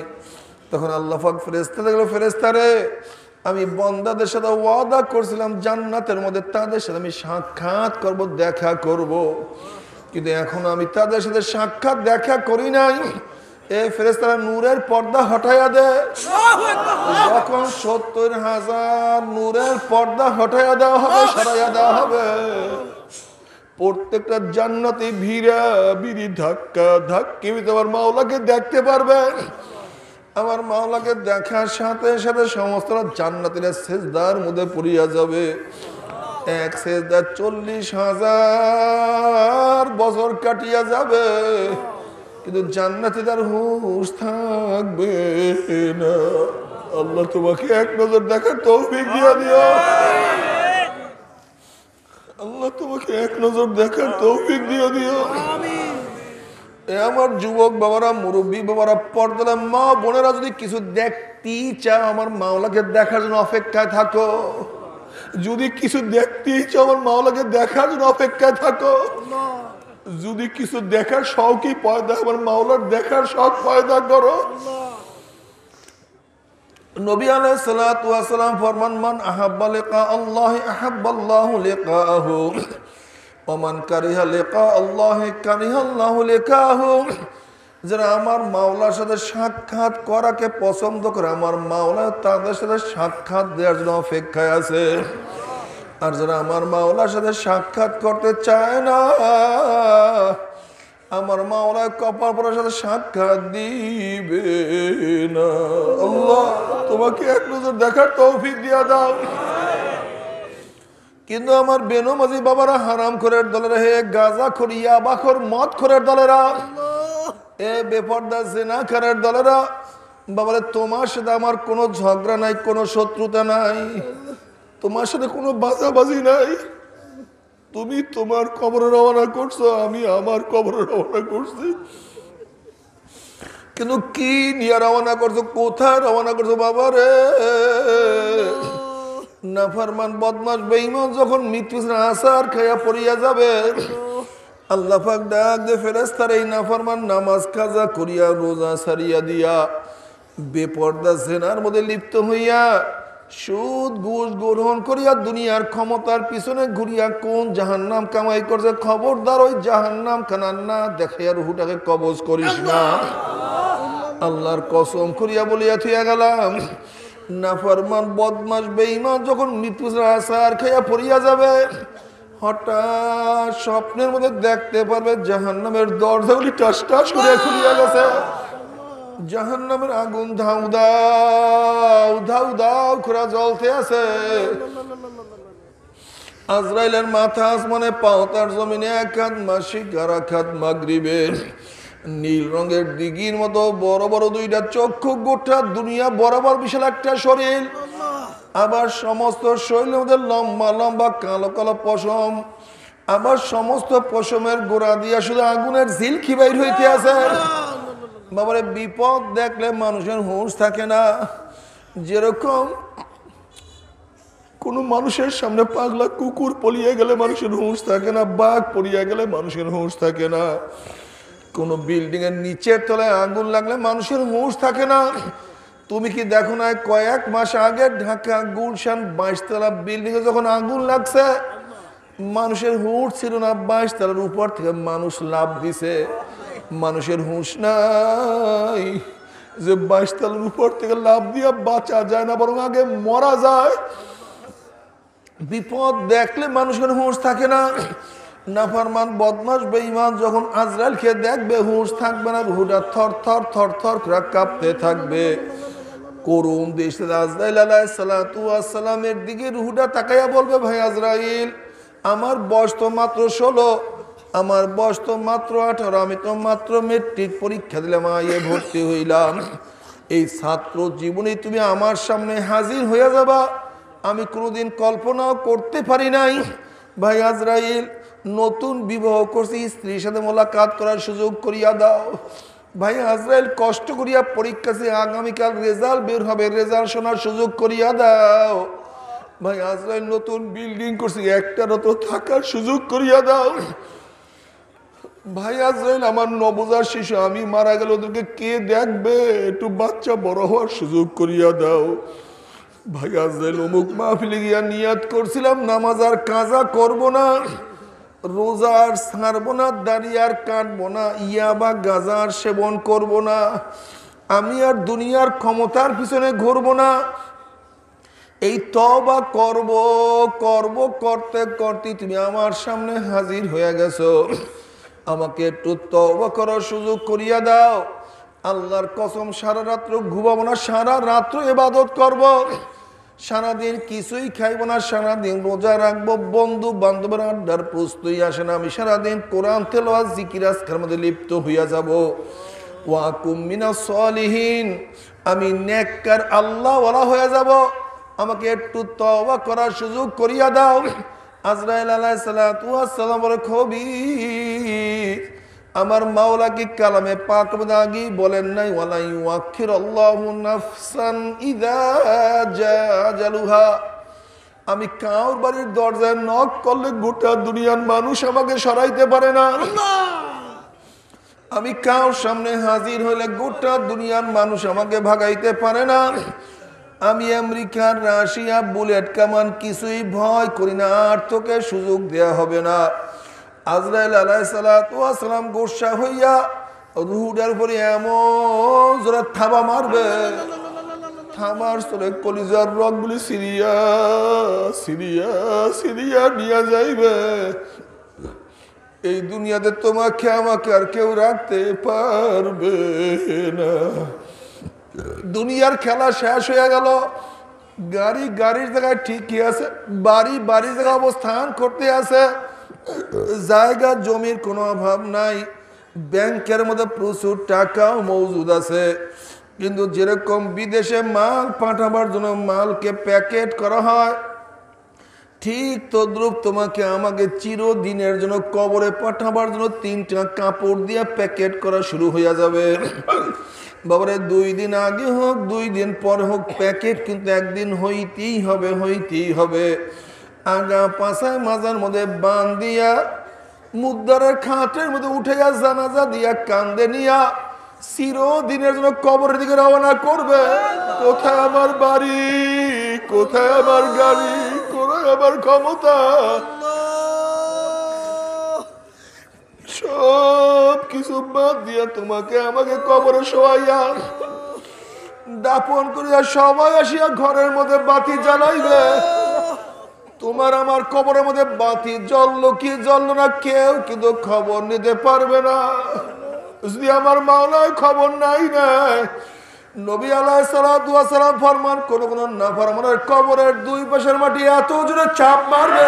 A: তখন আল্লাহ ফাক ফেরেস্তা দেখলো ফেরেস্তারে আমি বন্দাদের সাথে ওয়াদা করছিলাম জান্নাতের মধ্যে তাদের সাথে আমি সাক্ষাৎ করব দেখা করব। কিন্তু এখন আমি তাদের সাথে সাক্ষাৎ দেখা করি নাই এ ফেরেস্তারা নূরের পর্দা হটাইয়া দেয় যখন সত্তর হাজার নূরের পর্দা হটাইয়া দেওয়া হবে সরাইয়া দেওয়া হবে প্রত্যেকটা জান্নাতে ভিড়া বিড়ি ধাক্কা ধাক্কি তোমার মাওলাকে দেখতে পারবে আমার মাওলাকে দেখার সাথে সাথে সমস্ত জান্নাতিরা শেষদার মধ্যে পড়িয়া যাবে এক সেজদা চল্লিশ হাজার বছর কাটিয়া যাবে কিন্তু জান্নাতে তার হুশ থাকবে না আল্লাহ তোমাকে এক নজর দেখার তৌফিক দিয়া দিও আল্লাহ তোমাকে এক নজর দেখার তৌফিক দিয়ে দিও আমার যুবক বাবারা মুরব্বী বাবারা পর্দা মা বোনেরা যদি কিছু দেখতেই চাও আমার মাওলাকে দেখার জন্য অপেক্ষায় থাকো যদি কিছু দেখতেই চাও আমার মাওলাকে দেখার জন্য অপেক্ষায় থাকো যদি কিছু দেখার শখই পয়দা আমার মাওলার দেখার শখ পয়দা করো নবী আলাই সালাম ফরমান মান আহাব্বা লেখা আল্লাহ আহাব্বাল্লাহ লেখাহ ওমান কারিহা লেখা আল্লাহ কারিহাল্লাহ লেখাহ যারা আমার মাওলার সাথে সাক্ষাৎ করাকে পছন্দ করে আমার মাওলা তাদের সাথে সাক্ষাৎ দেওয়ার জন্য অপেক্ষায় আছে আর যারা আমার মাওলার সাথে সাক্ষাৎ করতে চায় না আমার মাওলা কপাল পড়ার সাথে সাক্ষাৎ দিবে না তোমাকে এক নজর দেখার তৌফিক দিয়া দাও কিন্তু আমার বেনমাজি বাবারা হারাম খোরের দলেরা হে গাজা খোর ইয়াবাখোর মদ খোরের দলেরা এ বেপর্দা জেনা খানের দলেরা বাবারে তোমার সাথে আমার কোনো ঝগড়া নাই কোনো শত্রুতা নাই তোমার সাথে কোনো বাজাবাজি নাই তুমি তোমার কবরে রওনা করছো আমি আমার কবরে রওনা করছি কিন্তু কি নিয়ে রওনা করছো কোথায় রওনা করছো বাবা রে নাফারমান বদমাস বেইমান যখন মৃত্যু আসার খেয়া পড়িয়া যাবে আল্লাহ পাক ডাক যে ফেরেস্তার এই নাফরমান নামাজ কাজা করিয়া রোজা সারিয়া দিয়া বেপর্দা সেনার মধ্যে লিপ্ত হইয়া সুদ ঘুষ গ্রহণ করিয়া দুনিয়ার ক্ষমতার পিছনে ঘুরিয়া কোন নাম কামাই করছে খবরদার ওই জাহান্নাম কানার না দেখাইয়া রুহুটাকে কবজ করিস না আল্লাহর কসম করিয়া বলিয়া থিয়া গেলাম নাফরমান বদমাস বেইমান যখন মৃত্যু আসার খাইয়া পড়িয়া যাবে হঠাৎ স্বপ্নের মধ্যে দেখতে পারবে জাহান নামের দরজাগুলি টাস টাস করে খুলিয়া গেছে জাহান নামের আগুন ধাউ দাও ধাউ দাও খোরা জলতে আছে আজরাইলের মাথা আসমানে পাওতার জমিনে এক হাত মাসিক আর এক মাগরিবে নীল রঙের দিঘির মতো বড় বড় দুইটা চক্ষু গোটা দুনিয়া বরাবর বিশাল একটা শরীর আমার সমস্ত শৈলদের লম্বা লম্বা কালো কালো পশম আমার সমস্ত পশমের গোড়া দিয়ে আসলে আগুনের ঝিলকি বাইর হইতে আছে বাবারে বিপদ দেখলে মানুষের হুঁশ থাকে না যেরকম কোনো মানুষের সামনে পাগলা কুকুর পলিয়ে গেলে মানুষের হুঁশ থাকে না বাঘ পলিয়ে গেলে মানুষের হুঁশ থাকে না কোনো বিল্ডিংয়ের নিচের তলায় আগুন লাগলে মানুষের হুঁশ থাকে না তুমি কি দেখো না কয়েক মাস আগে ঢাকা গুলশান বাইশতলা বিল্ডিং এ যখন আগুন লাগছে মানুষের হুঁশ ছিল না তালার উপর থেকে মানুষ লাভ দিছে মানুষের হুঁশ নাই যে বাইশতলার উপর থেকে লাভ দিয়ে বাঁচা যায় না বরং আগে মরা যায় বিপদ দেখলে মানুষের হুঁশ থাকে না নাফারমান বদমাস বেঈমান যখন খেয়ে দেখবে হুঁশ থাকবে না ঘুটা থর থর থর থর কাঁপতে থাকবে করুন দেশের আজরাইল আসসালামের দিকে রুহুটা তাকাইয়া বলবে ভাই আজরাইল আমার বয়স তো মাত্র ষোলো আমার বয়স তো মাত্র আঠারো আমি তো মাত্র মেট্রিক পরীক্ষা দিলাম আয়ে ভর্তি হইলাম এই ছাত্র জীবনে তুমি আমার সামনে হাজির হয়ে যাবা আমি কোনোদিন কল্পনাও করতে পারি নাই ভাই আজরাইল নতুন বিবাহ করছি স্ত্রীর সাথে মোলাকাত করার সুযোগ করিয়া দাও ভাই আজরাইল কষ্ট করিয়া পরীক্ষা সে আগামীকাল রেজাল্ট বের হবে রেজাল্ট শোনার সুযোগ করিয়া দাও ভাই আজরাইল নতুন বিল্ডিং করছি একটা রত থাকার সুযোগ করিয়া দাও ভাই আজরাইল আমার নবজার শিশু আমি মারা গেল ওদেরকে কে দেখবে একটু বাচ্চা বড় হওয়ার সুযোগ করিয়া দাও ভাই আজরাইল অমুক মাহফিলে গিয়া নিয়াত করছিলাম নামাজ আর কাজা করব না রোজার ছাড়বো না দাঁড়িয়ার কাটবো না ইয়া বা গাজার সেবন করব না আমি আর দুনিয়ার ক্ষমতার পিছনে ঘুরবো না এই তবা করব করব করতে করতে তুমি আমার সামনে হাজির হয়ে গেছো আমাকে একটু তবা করার সুযোগ করিয়া দাও আল্লাহর কসম সারা রাত্র ঘুমাবো না সারা রাত্র এবাদত করবো সারাদিন কিছুই খাইব না সারাদিন রোজা রাখবো বন্ধু বান্ধবের আড্ডার প্রস্তুতি আসে না আমি সারাদিন কোরআন তেল জিকিরাজকার মধ্যে লিপ্ত হইয়া যাব আমি নেককার আল্লাহ ওলা হয়ে যাব আমাকে একটু তওবা করার সুযোগ করিয়া দাও আজরাইল আলাহ সালাম আমার মাওলা কি কালামে পাক দাগি বলেন নাই ওয়ালাই ওয়াক্ষির নাফসান ইদা জালুহা আমি কাউর বাড়ির দরজায় নক করলে গোটা দুনিয়ার মানুষ আমাকে সরাইতে পারে না আমি কাউর সামনে হাজির হইলে গোটা দুনিয়ার মানুষ আমাকে ভাগাইতে পারে না আমি আমেরিকার রাশিয়া বুলেট কামান কিছুই ভয় করি না আর তোকে সুযোগ দেয়া হবে না আজরাইল আলাইসালাম গোসা হইয়া রুহুডার পরে এমন জোরা থাবা মারবে থামার সরে কলিজার বলি সিরিয়া সিরিয়া সিরিয়া নিয়া যাইবে এই দুনিয়াতে তোমাকে আমাকে আর কেউ রাখতে পারবে না দুনিয়ার খেলা শেষ হয়ে গেল গাড়ি গাড়ির জায়গায় ঠিকই আছে বাড়ি বাড়ির জায়গায় অবস্থান করতে আছে জায়গা জমির কোনো অভাব নাই ব্যাংকের মধ্যে প্রচুর টাকাও মজুদ আছে কিন্তু যেরকম বিদেশে মাল পাঠাবার জন্য মালকে প্যাকেট করা হয় ঠিক তদ্রুপ তোমাকে আমাকে চিরদিনের জন্য কবরে পাঠাবার জন্য তিনটা কাপড় দিয়ে প্যাকেট করা শুরু হইয়া যাবে বাবারে দুই দিন আগে হোক দুই দিন পর হোক প্যাকেট কিন্তু একদিন হইতেই হবে হইতেই হবে আগা পাশায় মাজার মধ্যে বান দিয়া মুদ্দারের খাটের মধ্যে উঠাইয়া জানাজা দিয়া কান্দে নিয়া চিরদিনের জন্য কবরের দিকে রওনা করবে কোথায় আমার বাড়ি কোথায় আমার গাড়ি কোথায় আমার ক্ষমতা সব কিছু বাদ দিয়া তোমাকে আমাকে কবরে শোয়াইয়া দাপন করিয়া সবাই আসিয়া ঘরের মধ্যে বাতি জ্বালাইবে তোমার আমার কবরের মধ্যে বাতি জ্বললো কি জ্বললো না কেউ কিন্তু খবর নিতে পারবে না যদি আমার মাওলায় খবর নাই নাই নবী আলাহ সালাম ফরমান কোন কোন না ফরমানের কবরের দুই পাশের মাটি এত জোরে চাপ মারবে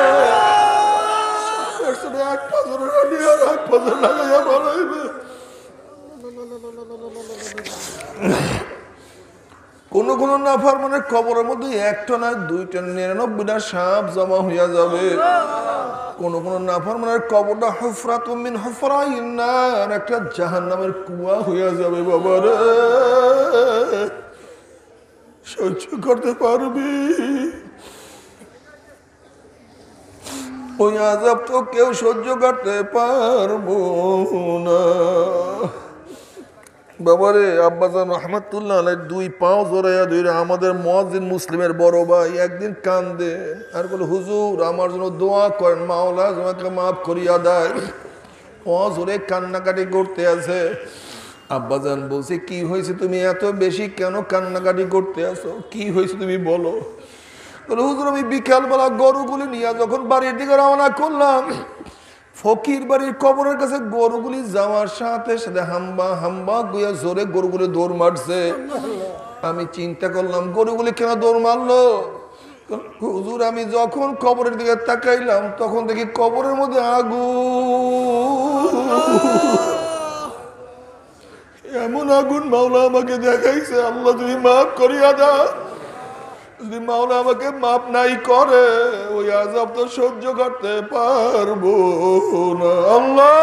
A: এক পাঁচ এক পাঁচ লাগাইয়া নাফার মানে কবরের মধ্যে একটা না দুইটা নিরানব্বইটা সাপ জমা হইয়া যাবে কোন কোন মানে কবরটা হফরা তুমিন হফরা ইন্নার একটা জাহান নামের কুয়া হইয়া যাবে বাবার সহ্য করতে পারবি ওই আজাব তো কেউ সহ্য করতে পারবো না বাবারে আব্বাসান রহমাতুল্লাহ আলাই দুই পাও জোরাইয়া ধরে আমাদের মজিন মুসলিমের বড় ভাই একদিন কান্দে আর বলে হুজুর আমার জন্য দোয়া করেন মাওলা তোমাকে মাফ করিয়া দেয় ও জোরে কান্নাকাটি করতে আছে আব্বাজান বলছে কি হয়েছে তুমি এত বেশি কেন কান্নাকাটি করতে আসো কি হয়েছে তুমি বলো বলে হুজুর আমি বিকালবেলা গরুগুলি নিয়ে যখন বাড়ির দিকে রওনা করলাম ফকির বাড়ির কবরের কাছে গরুগুলি যাওয়ার সাথে সাথে হাম্বা হাম্বা গুয়া জোরে গরুগুলি দৌড় মারছে আমি চিন্তা করলাম গরুগুলি কেন দৌড় মারলো হুজুর আমি যখন কবরের দিকে তাকাইলাম তখন দেখি কবরের মধ্যে আগু এমন আগুন মাওলা আমাকে দেখাইছে আল্লাহ তুমি মাফ করিয়া দাও যদি মাওলা আমাকে মাপ নাই করে ওই আজাব তো সহ্য করতে পারবো না আল্লাহ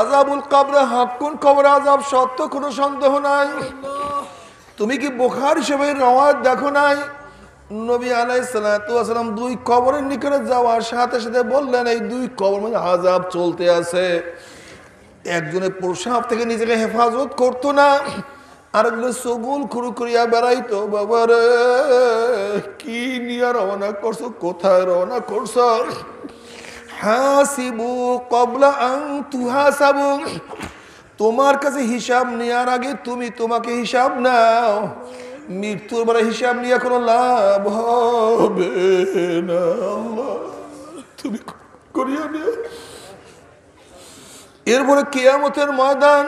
A: আজাবুল কাবরে হাক্কুন কবর আজাব সত্য কোনো সন্দেহ নাই তুমি কি বোখার হিসেবে রওয়াজ দেখো নাই নবী আলাইসালাম দুই কবরের নিকটে যাওয়ার সাথে সাথে বললেন এই দুই কবর মধ্যে আজাব চলতে আছে একজনের প্রসাব থেকে নিজেকে হেফাজত করতো না আরেকগুলো সগুল খুরু করিয়া বেড়াইতো বাবার কি নিয়ে রওনা করছো কোথায় রওনা করছ হাসিবু কবলা আং তুহাসাবু তোমার কাছে হিসাব নেওয়ার আগে তুমি তোমাকে হিসাব নাও মৃত্যুর বেলা হিসাব নিয়ে কোনো লাভ হবে না তুমি করিয়া নে এরপরে কেয়ামতের ময়দান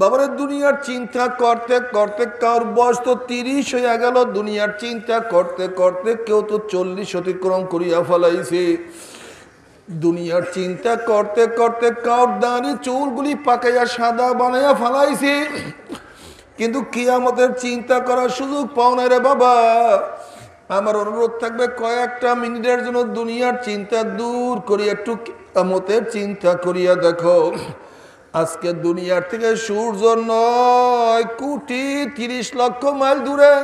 A: বাবার দুনিয়ার চিন্তা করতে করতে কার বয়স তো তিরিশ হইয়া গেল দুনিয়ার চিন্তা করতে করতে কেউ তো চল্লিশ অতিক্রম করিয়া ফেলাইছে দুনিয়ার চিন্তা করতে করতে কার দাঁড়ি চুলগুলি পাকাইয়া সাদা বানাইয়া ফেলাইছে কিন্তু কিয়ামতের চিন্তা করার সুযোগ পাও না রে বাবা আমার অনুরোধ থাকবে কয়েকটা মিনিটের জন্য দুনিয়ার চিন্তা দূর করিয়া একটু কিয়ামতের চিন্তা করিয়া দেখো আজকে দুনিয়ার থেকে সূর্য নয় কোটি তিরিশ লক্ষ মাইল দূরে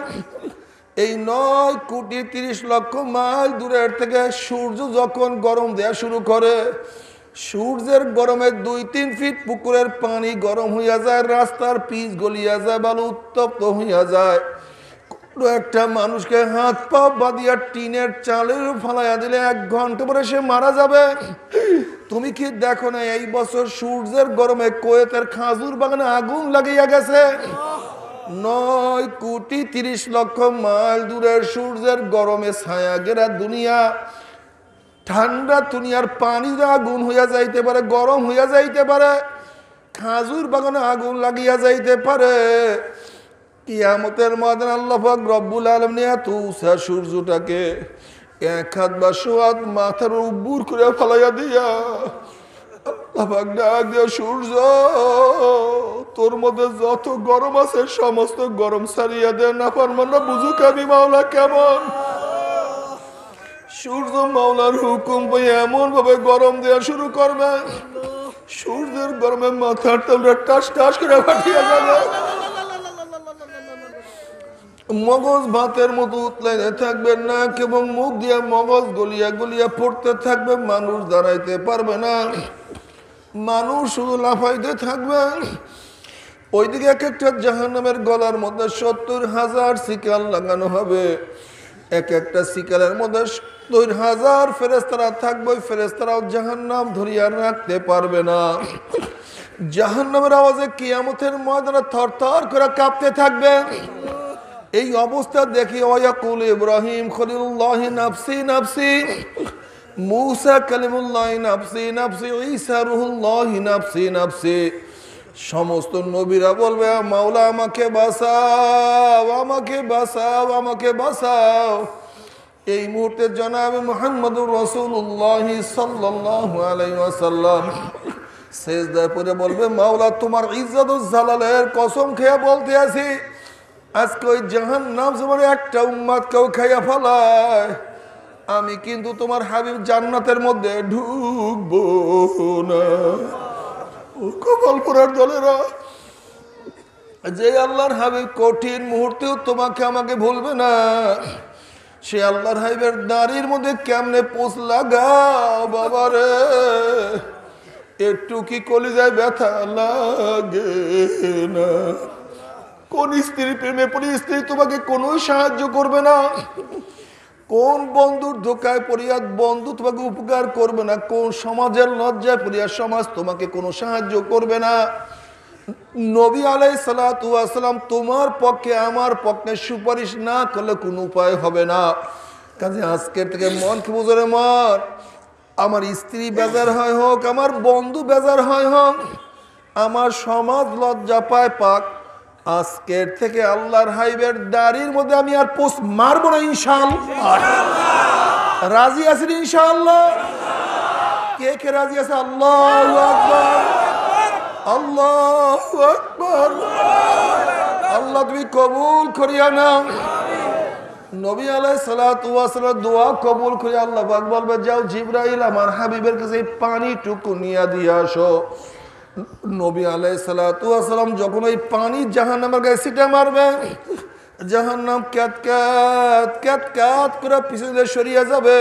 A: এই নয় কোটি তিরিশ লক্ষ মাইল দূরের থেকে সূর্য যখন গরম দেয়া শুরু করে সূর্যের গরমে দুই তিন ফিট পুকুরের পানি গরম হইয়া যায় রাস্তার পিচ গলিয়া যায় বালু উত্তপ্ত হইয়া যায় একটা মানুষকে হাত পা বাদিয়া টিনের চালের ফালাইয়া দিলে এক ঘন্টা পরে সে মারা যাবে তুমি কি দেখো না এই বছর সূর্যের গরমে কোয়েতের খাজুর বাগানে আগুন লাগিয়া গেছে নয় কোটি তিরিশ লক্ষ মাইল দূরের সূর্যের গরমে ছায়া গেরা দুনিয়া ঠান্ডা দুনিয়ার পানি আগুন হইয়া যাইতে পারে গরম হইয়া যাইতে পারে খাজুর বাগানে আগুন লাগিয়া যাইতে পারে কিয়ামতের ময়দান আল্লাহাক রব্বুল আলম নিয়া তুষার সূর্যটাকে এক হাত বা সোয়াত মাথার উব্বুর করে ফালাইয়া দিয়া সূর্য তোর মধ্যে যত গরম আছে সমস্ত গরম সারিয়া দে না পারমান বুঝুক আমি মাওলা কেমন সূর্য মাওলার হুকুম পেয়ে এমন ভাবে গরম দেওয়া শুরু করবে সূর্যের গরমে মাথার তোমরা টাস টাস করে ফাটিয়া যাবে মগজ ভাতের মতো উতলাইতে থাকবে না এবং মুখ দিয়া মগজ গলিয়া গলিয়া পড়তে থাকবে মানুষ দাঁড়াইতে পারবে না মানুষ শুধু লাফাইতে থাকবে ওইদিকে এক একটা জাহান্নামের গলার মধ্যে সত্তর হাজার শিকাল লাগানো হবে এক একটা শিকালের মধ্যে দুই হাজার ফেরেস্তারা থাকবে ফেরেস্তারাও জাহান্নাম ধরিয়া রাখতে পারবে না জাহান্নামের আওয়াজে কিয়ামতের ময়দানে থর থর করে কাঁপতে থাকবে এই অবস্থা দেখি অয়াকুল ইব্রাহিম খলিউল্লাহ নাফসি নাফসি মূসা কালিমুল্লাহ নাফসি নাফসি ঈসা রুহুল্লাহি নাফসি নাফসি সমস্ত নবীরা বলবে মাওলা আমাকে বাসাও আমাকে বাসাও আমাকে বাসাও এই মুহূর্তে জনাব মোহাম্মদুর রসুল্লাহ সাল্লাহ আলাইসাল্লাম শেষ পরে বলবে মাওলা তোমার ইজ্জত জালালের কসম খেয়ে বলতে আছি আজকে ওই জাহান নাম তোমার একটা উম্মাদ কেউ খাইয়া ফেলায় আমি কিন্তু তোমার হাবিব জান্নাতের মধ্যে ঢুকবো না কপালপুরের দলেরা যে আল্লাহর হাবিব কঠিন মুহূর্তেও তোমাকে আমাকে ভুলবে না সে আল্লাহর হাবিবের দাড়ির মধ্যে কেমনে পোষ লাগা বাবারে একটু কি কলিজায় ব্যথা লাগে না কোন স্ত্রী প্রেমে পড়ে স্ত্রী তোমাকে কোন সাহায্য করবে না কোন বন্ধুর ধোকায় পড়িয়া বন্ধু তোমাকে উপকার করবে না কোন সমাজের লজ্জায় পড়িয়া সমাজ তোমাকে কোনো সাহায্য করবে না নবী আলাই সালাতাম তোমার পক্ষে আমার পক্ষে সুপারিশ না করলে কোনো উপায় হবে না কাজে আজকের থেকে মনকে বোঝারে মার আমার স্ত্রী বেজার হয় হোক আমার বন্ধু বেজার হয় হোক আমার সমাজ লজ্জা পায় পাক আজকের থেকে আল্লাহর হাইবের দাড়ির মধ্যে আমি আর পোস্ট মারবো না ইনশাল রাজি আছেন ইনশাল কে কে রাজি আছে আল্লাহ আল্লাহ আল্লাহ তুমি কবুল করিয়া না নবী আলাই সালাতাম দোয়া কবুল করিয়া আল্লাহ বলবে যাও জিব্রাইল আমার হাবিবের কাছে পানি টুকু নিয়ে দিয়ে আসো নবী আলাই সালাতাম যখন ওই পানি জাহান আমার গায়ে সিটে মারবে জাহান নাম ক্যাত ক্যাত ক্যাত ক্যাত করে পিছনে সরিয়ে যাবে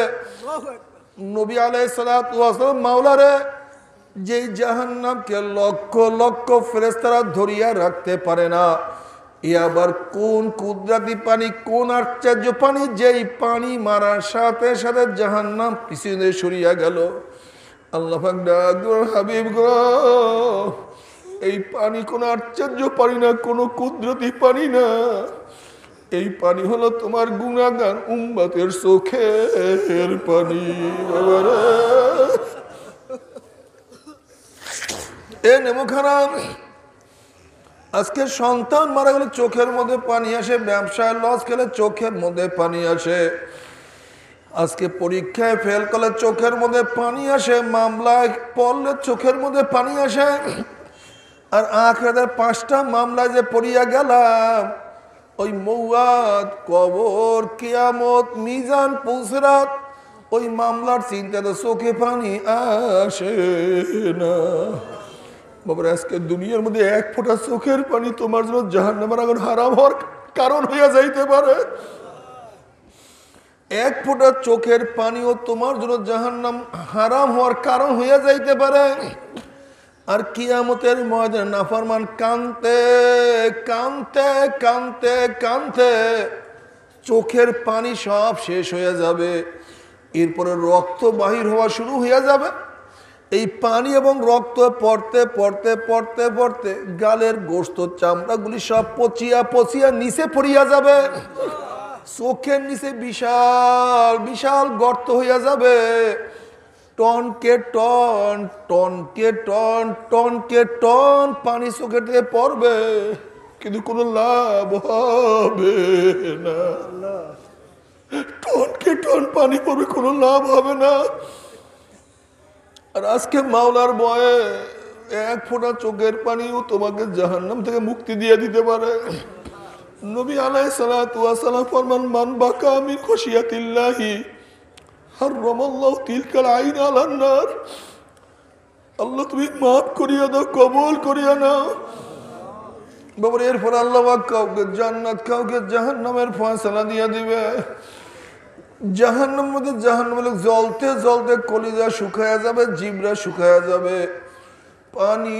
A: নবী আলাই সালাতাম মাওলারে যেই জাহান নামকে লক্ষ লক্ষ ফেরেস্তারা ধরিয়া রাখতে পারে না এ আবার কোন কুদরাতি পানি কোন আশ্চর্য পানি যেই পানি মারার সাথে সাথে নাম পিছনে সরিয়া গেল আল্লাহ হাবিব গ এই পানি কোনো আশ্চর্য পানি না কোনো কুদরতি পানি না এই পানি হলো তোমার গুণাগান উম্বাতের চোখের পানি এ নেমো খারাপ আজকে সন্তান মারা গেলে চোখের মধ্যে পানি আসে ব্যবসায় লস খেলে চোখের মধ্যে পানি আসে আজকে পরীক্ষায় ফেল করলে চোখের মধ্যে পানি আসে মামলায় পড়লে চোখের মধ্যে পানি আসে আর আখেদের পাঁচটা মামলায় যে পড়িয়া গেলাম ওই মৌয়াদ কবর কেয়ামত মিজান পৌঁছরাত ওই মামলার তো চোখে পানি আসে না বাবার আজকে দুনিয়ার মধ্যে এক ফোঁটা চোখের পানি তোমার জন্য জাহান্নামার আগুন হারাম হওয়ার কারণ হইয়া যাইতে পারে এক ফোটা চোখের পানিও তোমার জন্য নাম হারাম হওয়ার কারণ হইয়া যাইতে পারে আর কিয়ামতের ময়দান নাফরমান কানতে কানতে কানতে কানতে চোখের পানি সব শেষ হয়ে যাবে এরপরে রক্ত বাহির হওয়া শুরু হইয়া যাবে এই পানি এবং রক্ত পড়তে পড়তে পড়তে পড়তে গালের গোস্ত চামড়াগুলি সব পচিয়া পচিয়া নিচে পড়িয়া যাবে চোখের নিচে বিশাল বিশাল গর্ত হইয়া যাবে টনকে টন টনকে টন টনকে টন পানি চোখের দিয়ে পড়বে কিন্তু কোনো লাভ হবে না টনকে টন পানি পড়বে কোনো লাভ হবে না আর আজকে মাওলার বয়ে এক ফোঁটা চোখের পানিও তোমাকে জাহান্নাম থেকে মুক্তি দিয়ে দিতে পারে নবী আলাই সালাতাম ফরমান মান বাকা আমির খসিয়াতিল্লাহি হার রমল্লাহ তিলকাল আইন আলান্নার আল্লাহ তুমি মাফ করিয়া দাও কবল করিয়া নাও বাবার এরপর আল্লাহ কাউকে জান্নাত কাউকে জাহান্নামের ফয়সালা দিয়া দিবে জাহান্নাম মধ্যে জাহান্নাম জলতে জলতে কলিজা শুকায়া যাবে জিবরা শুকায়া যাবে পানি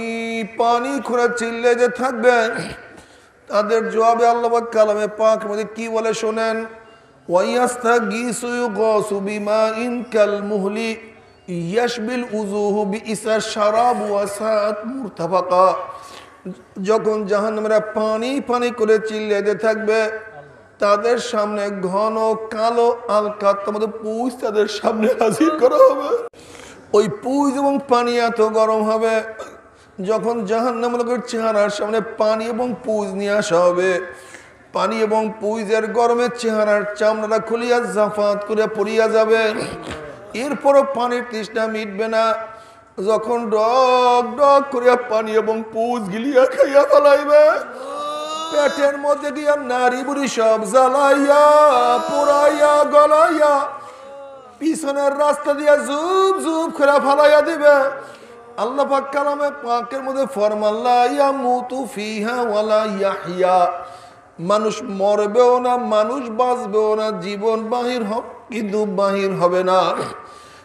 A: পানি খোঁড়া চিল্লে যে থাকবেন তাদের জবাবে আল্লাহ কালামে পাক মধ্যে কি বলে শোনেন মুহলি ওয়াসাত যখন জাহান্নামীরা পানি পানি করে চিল্লাইতে থাকবে তাদের সামনে ঘন কালো আলকা তোমাদের পুঁজ তাদের সামনে হাজির করা হবে ওই পুষ এবং পানি এত গরম হবে যখন জাহান্নাম লোকের চেহারার সামনে পানি এবং পুজ নিয়ে আসা হবে পানি এবং পুইজের গরমে চেহারার চামড়াটা খুলিয়া জাফাত করে পড়িয়া যাবে এরপরও পানির তৃষ্ণা মিটবে না যখন ডক ডক করিয়া পানি এবং পুজ গিলিয়া খাইয়া ফলাইবে পেটের মধ্যে দিয়া নারী বুড়ি সব জ্বালাইয়া পোড়াইয়া গলাইয়া পিছনের রাস্তা দিয়া জুব জুব করে ফালাইয়া দিবে আল্লাহ পাক কালামে পাকের মধ্যে ফরমাল্লা মুতু ফিহা ওয়ালা ইয়াহিয়া মানুষ মরবেও না মানুষ বাঁচবেও না জীবন বাহির হোক কিন্তু বাহির হবে না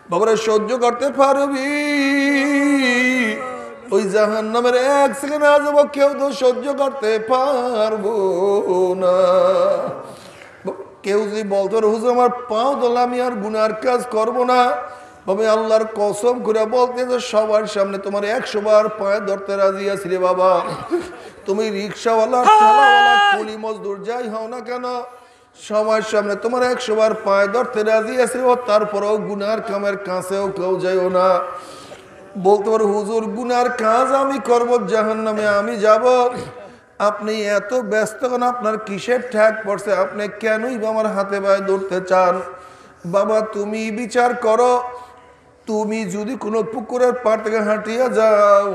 A: বাবারে সহ্য করতে পারবি ওই জাহান নামের এক সেকেন্ড আসবো কেউ তো সহ্য করতে পারবো না কেউ যদি বলতো হুজুর আমার পাও আমি আর গুনার কাজ করবো না বাবা আল্লাহর কসম করে বলতে যে সবার সামনে তোমার একশো বার পায়ে ধরতে রাজি আছি রে বাবা তুমি রিক্সাওয়ালা ঠেলাওয়ালা কুলি মজদুর যাই হও না কেন সবার সামনে তোমার একশো বার পায়ে ধরতে রাজি আছি ও তারপরেও গুনার কামের কাছেও কেউ যাইও না বলতে পারো হুজুর গুনার কাজ আমি করব জাহান নামে আমি যাব আপনি এত ব্যস্ত হন আপনার কিসের ঠ্যাক পড়ছে আপনি কেনই বা আমার হাতে পায়ে ধরতে চান বাবা তুমি বিচার করো তুমি যদি কোনো পুকুরের পাড় থেকে হাঁটিয়া যাও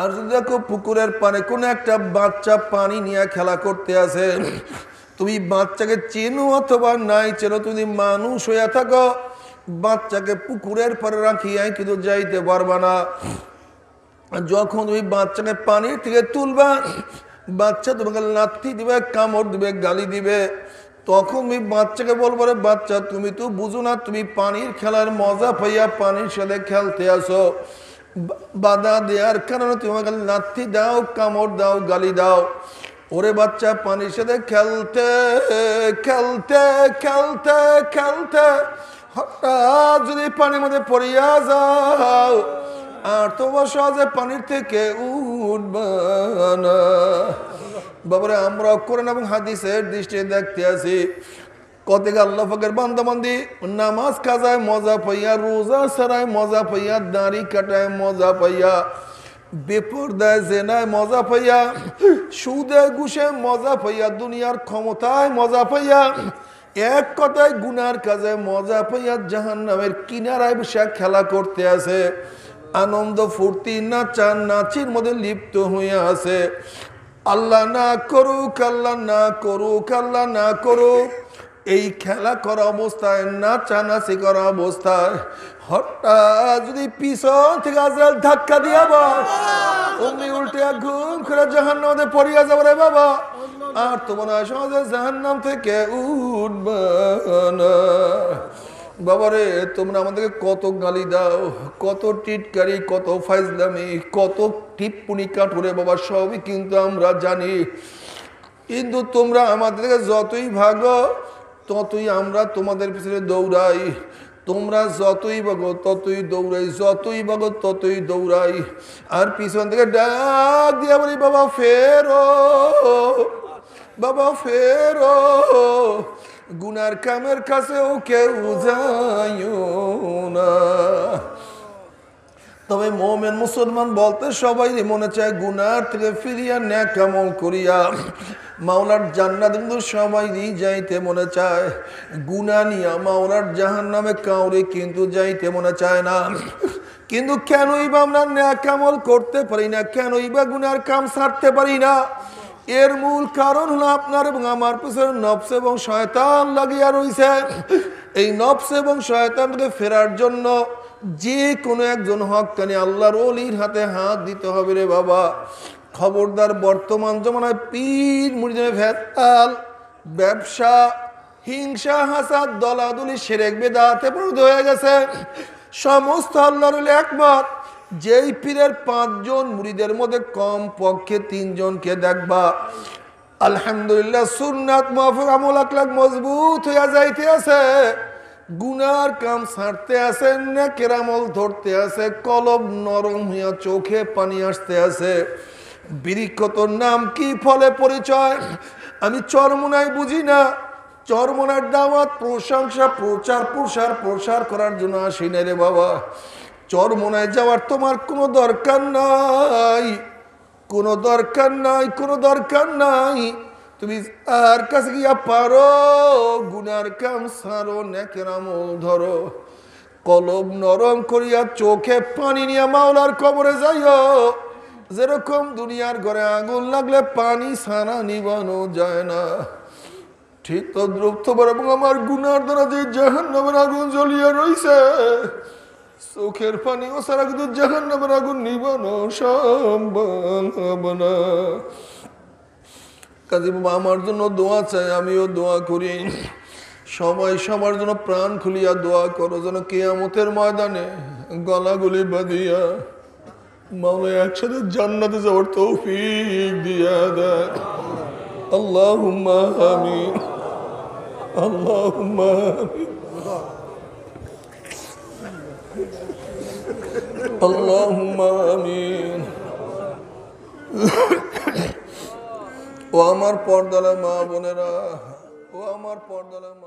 A: আর যদি দেখো পুকুরের পাড়ে কোনো একটা বাচ্চা পানি নিয়ে খেলা করতে আসে তুমি বাচ্চাকে চেনো অথবা নাই চেনো তুমি মানুষ হইয়া থাকো বাচ্চাকে পুকুরের পরে রাখিয়াই কিন্তু যাইতে পারবা না যখন তুমি বাচ্চাকে পানির থেকে তুলবা বাচ্চা তোমাকে লাথি দিবে কামড় দিবে গালি দিবে তখন ওই বাচ্চাকে বলবো রে বাচ্চা তুমি তো বুঝো না তুমি পানির খেলার মজা পাইয়া পানির সাথে খেলতে আসো বাধা দেওয়ার কারণে তুমি আমাকে নাতি দাও কামড় দাও গালি দাও ওরে বাচ্চা পানির সাথে খেলতে খেলতে খেলতে খেলতে হঠাৎ যদি পানির মধ্যে পড়িয়া যাও আর তোমার সহজে পানির থেকে উঠবানা বাবারে আমরা করেন এবং হাদিসের দৃষ্টি দেখতে আছি কতক আল্লাহ ফকের বান্দাবান্দি নামাজ কাজায় মজা পাইয়া রোজা সারায় মজা পাইয়া দাঁড়ি কাটায় মজা পাইয়া জেনায় মজা পাইয়া সুদে মজা দুনিয়ার ক্ষমতায় মজা পাইয়া এক কথায় গুনার কাজে মজা পাইয়া জাহান নামের কিনারায় বসে খেলা করতে আছে আনন্দ ফুর্তি নাচান নাচির মধ্যে লিপ্ত হইয়া আছে আল্লাহ না করুক আল্লাহ না করুক আল্লাহ না করুক এই খেলা করা অবস্থায় নাচানাচি করা অবস্থায় হঠাৎ যদি পিছন থেকে আজরাল ধাক্কা দিয়া বা অমনি উল্টে ঘুম করে জাহান্ন নামে পড়িয়া যাবো রে বাবা আর তোমার সমাজে জাহান নাম থেকে উঠবা না বাবা রে তোমরা আমাদেরকে কত গালি দাও কত টিটকারি কত ফাইজলামি কত টিপ্পুনি কাঠুরে বাবা সবই কিন্তু আমরা জানি কিন্তু তোমরা আমাদেরকে যতই ভাগো ততই আমরা তোমাদের পিছনে দৌড়াই তোমরা যতই বাগো ততই দৌড়াই যতই বাগো ততই দৌড়াই আর পিছন থেকে ডাক দিয়ে বলি বাবা ফেরো বাবা ফেরো গুনার কামের কাছেও কেউ যাইও না তবে মোমেন মুসলমান বলতে সবাই মনে চায় গুনার থেকে ফিরিয়া ন্যাক আমল করিয়া মাওলার জান্নাত কিন্তু সবাই দিয়ে যাইতে মনে চায় গুনা নিয়া মাওলার জাহান নামে কাউরে কিন্তু যাইতে মনে চায় না কিন্তু কেনই বা আমরা ন্যাক করতে পারি না কেনই বা গুনার কাম সারতে পারি না এর মূল কারণ হলো আপনার এবং আমার পিছনে নবস এবং শয়তান লাগিয়া রয়েছে এই নবস এবং শয়তানকে ফেরার জন্য যে কোনো একজন হক হকানি আল্লাহর অলির হাতে হাত দিতে হবে রে বাবা খবরদার বর্তমান জমানায় পীর মুরিজমে ভেতাল ব্যবসা হিংসা হাসা দলাদলি সেরেক বেদাতে পরিণত হয়ে গেছে সমস্ত আল্লাহর একমত যেই পীরের পাঁচজন মুড়িদের মধ্যে কম পক্ষে তিনজনকে দেখবা আলহামদুলিল্লাহ সুন্নাত মাহফুক আমল আকলাক মজবুত হইয়া যাইতে আছে গুনার কাম ছাড়তে আছে না কেরামল ধরতে আছে কলব নরম হইয়া চোখে পানি আসতে আছে বিরিক্ষতর নাম কি ফলে পরিচয় আমি চরমনায় বুঝি না চরমোনার দাওয়াত প্রশংসা প্রচার প্রসার প্রসার করার জন্য আসি না রে বাবা চর মনে যাওয়ার তোমার কোনো দরকার নাই কোনো দরকার নাই কোনো দরকার নাই তুমি আর কাছে গিয়া পারো গুনার কাম সারো নেকেরামল ধরো কলম নরম করিয়া চোখে পানি নিয়ে মাওলার কবরে যাইও যেরকম দুনিয়ার ঘরে আগুন লাগলে পানি সারা নিবানো যায় না ঠিক তদ্রুপ তোমার এবং আমার গুনার দ্বারা যে জাহান্নামের আগুন জ্বলিয়া রইছে চোখের পানি ও সারা কিন্তু জাহান আগুন নিবানো না কাজী বাবা আমার জন্য দোয়া চাই আমিও দোয়া করি সবাই সবার জন্য প্রাণ খুলিয়া দোয়া করো যেন কেয়ামতের ময়দানে গলাগুলি বাঁধিয়া মামলা একসাথে জান্নাতে যাওয়ার তৌফিক দিয়া দেয় আল্লাহ আমি আল্লাহ আমিন
B: اللهم
A: آمين ও আমার পর্দালা মা বোনেরা ও আমার পর্দালা মা